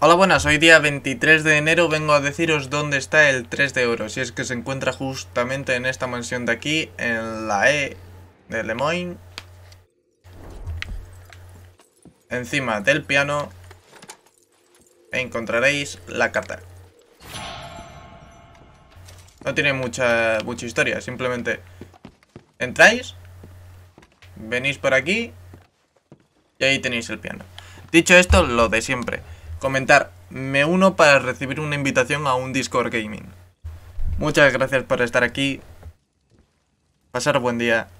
Hola buenas, hoy día 23 de enero vengo a deciros dónde está el 3 de oro, si es que se encuentra justamente en esta mansión de aquí, en la E de Lemoyne, encima del piano, encontraréis la carta. No tiene mucha, mucha historia, simplemente entráis, venís por aquí y ahí tenéis el piano. Dicho esto, lo de siempre. Comentar, me uno para recibir una invitación a un Discord Gaming. Muchas gracias por estar aquí. Pasar buen día.